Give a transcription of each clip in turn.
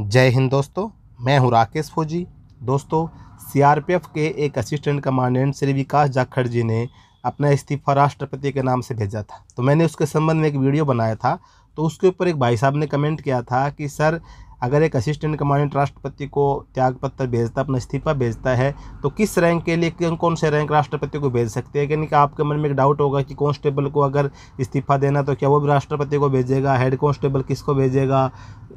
जय हिंद दोस्तों मैं हूं राकेश फौजी दोस्तों सीआरपीएफ के एक असिस्टेंट कमांडेंट श्री विकास जाखड़ जी ने अपना इस्तीफा राष्ट्रपति के नाम से भेजा था तो मैंने उसके संबंध में एक वीडियो बनाया था तो उसके ऊपर एक भाई साहब ने कमेंट किया था कि सर अगर एक असिस्टेंट कमांडेंट राष्ट्रपति को त्याग पत्र भेजता अपना इस्तीफा भेजता है तो किस रैंक के लिए कौन कौन से रैंक राष्ट्रपति को भेज सकते हैं यानी कि आपके मन में एक डाउट होगा कि कांस्टेबल को अगर इस्तीफा देना तो क्या वो भी राष्ट्रपति को भेजेगा हेड कांस्टेबल किसको भेजेगा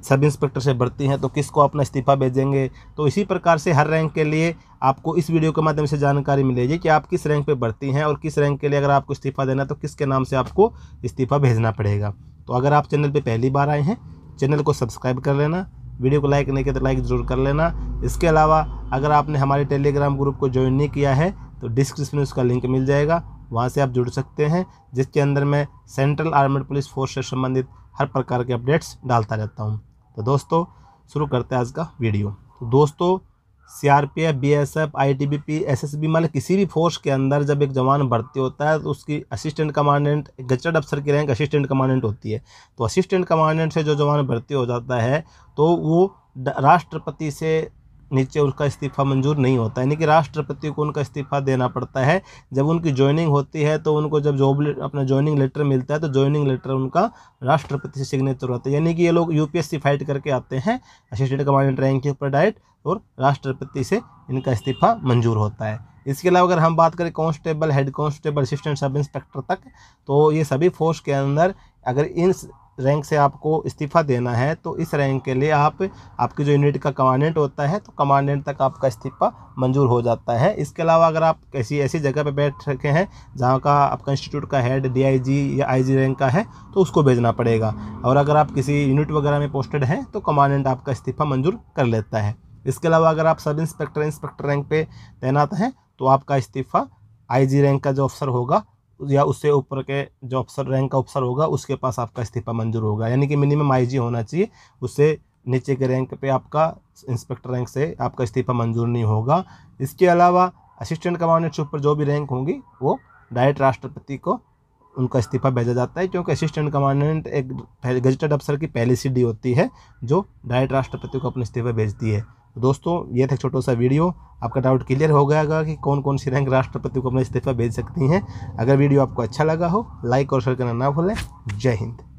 सब इंस्पेक्टर से भर्ती हैं तो किसको अपना इस्तीफा भेजेंगे तो इसी प्रकार से हर रैंक के लिए आपको इस वीडियो के माध्यम से जानकारी मिलेगी कि आप किस रैंक पर बढ़ती हैं और किस रैंक के लिए अगर आपको इस्तीफा देना तो किसके नाम से आपको इस्तीफा भेजना पड़ेगा तो अगर आप चैनल पर पहली बार आए हैं चैनल को सब्सक्राइब कर लेना वीडियो को लाइक नहीं किया तो लाइक ज़रूर कर लेना इसके अलावा अगर आपने हमारे टेलीग्राम ग्रुप को ज्वाइन नहीं किया है तो डिस्क्रिप्शन में उसका लिंक मिल जाएगा वहाँ से आप जुड़ सकते हैं जिसके अंदर मैं सेंट्रल आर्मड पुलिस फोर्स से संबंधित हर प्रकार के अपडेट्स डालता रहता हूँ तो दोस्तों शुरू करते हैं आज का वीडियो तो दोस्तों सीआरपीएफ बीएसएफ आईटीबीपी एसएसबी मतलब किसी भी फोर्स के अंदर जब एक जवान भर्ती होता है तो उसकी असिस्टेंट कमांडेंट गजेड अफसर की रैंक असिस्टेंट कमांडेंट होती है तो असिस्टेंट कमांडेंट से जो जवान भर्ती हो जाता है तो वो राष्ट्रपति से नीचे उसका इस्तीफा मंजूर नहीं होता यानी कि राष्ट्रपति को उनका इस्तीफा देना पड़ता है जब उनकी ज्वाइनिंग होती है तो उनको जब जॉब अपना ज्वाइनिंग लेटर मिलता है तो ज्वाइनिंग लेटर उनका राष्ट्रपति से सिग्नेचर होता है यानी कि ये लोग यूपीएससी फाइट करके आते हैं असिस्टेंट कमांडेंट रैंक के ऊपर डायरेक्ट और राष्ट्रपति से इनका इस्तीफा मंजूर होता है इसके अलावा अगर हम बात करें constable head constable assistant sub inspector तक तो ये सभी फोर्स के अंदर अगर इन रैंक से आपको इस्तीफ़ा देना है तो इस रैंक के लिए आप आपकी जो यूनिट का कमांडेंट होता है तो कमांडेंट तक आपका इस्तीफ़ा मंजूर हो जाता है इसके अलावा अगर आप किसी ऐसी जगह पर बैठ रखे हैं जहाँ का आपका इंस्टीट्यूट का हेड डी या आई रैंक का है तो उसको भेजना पड़ेगा और अगर आप किसी यूनिट वगैरह में पोस्टेड हैं तो कमांडेंट आपका इस्तीफ़ा मंजूर कर लेता है इसके अलावा अगर आप सब इंस्पेक्टर इंस्पेक्टर रैंक पे तैनात हैं तो आपका इस्तीफ़ा आईजी रैंक का जो अफसर होगा या उससे ऊपर के जो अफसर रैंक का अफसर होगा उसके पास आपका इस्तीफा मंजूर होगा यानी कि मिनिमम आईजी होना चाहिए उससे नीचे के रैंक पे आपका इंस्पेक्टर रैंक से आपका इस्तीफा मंजूर नहीं होगा इसके अलावा असिस्टेंट कमांडेंट से ऊपर जो भी रैंक होंगी वो डायरेक्ट राष्ट्रपति को उनका इस्तीफा भेजा जाता है क्योंकि असिस्टेंट कमांडेंट एक गजटेड अफसर की पहली सी डी होती है जो डायरेक्ट राष्ट्रपति को अपना इस्तीफा भेजती है तो दोस्तों ये था छोटा सा वीडियो आपका डाउट क्लियर हो गया होगा कि कौन कौन सी रैंक राष्ट्रपति को अपना इस्तीफा भेज सकती हैं अगर वीडियो आपको अच्छा लगा हो लाइक और शेयर करना ना भूलें जय हिंद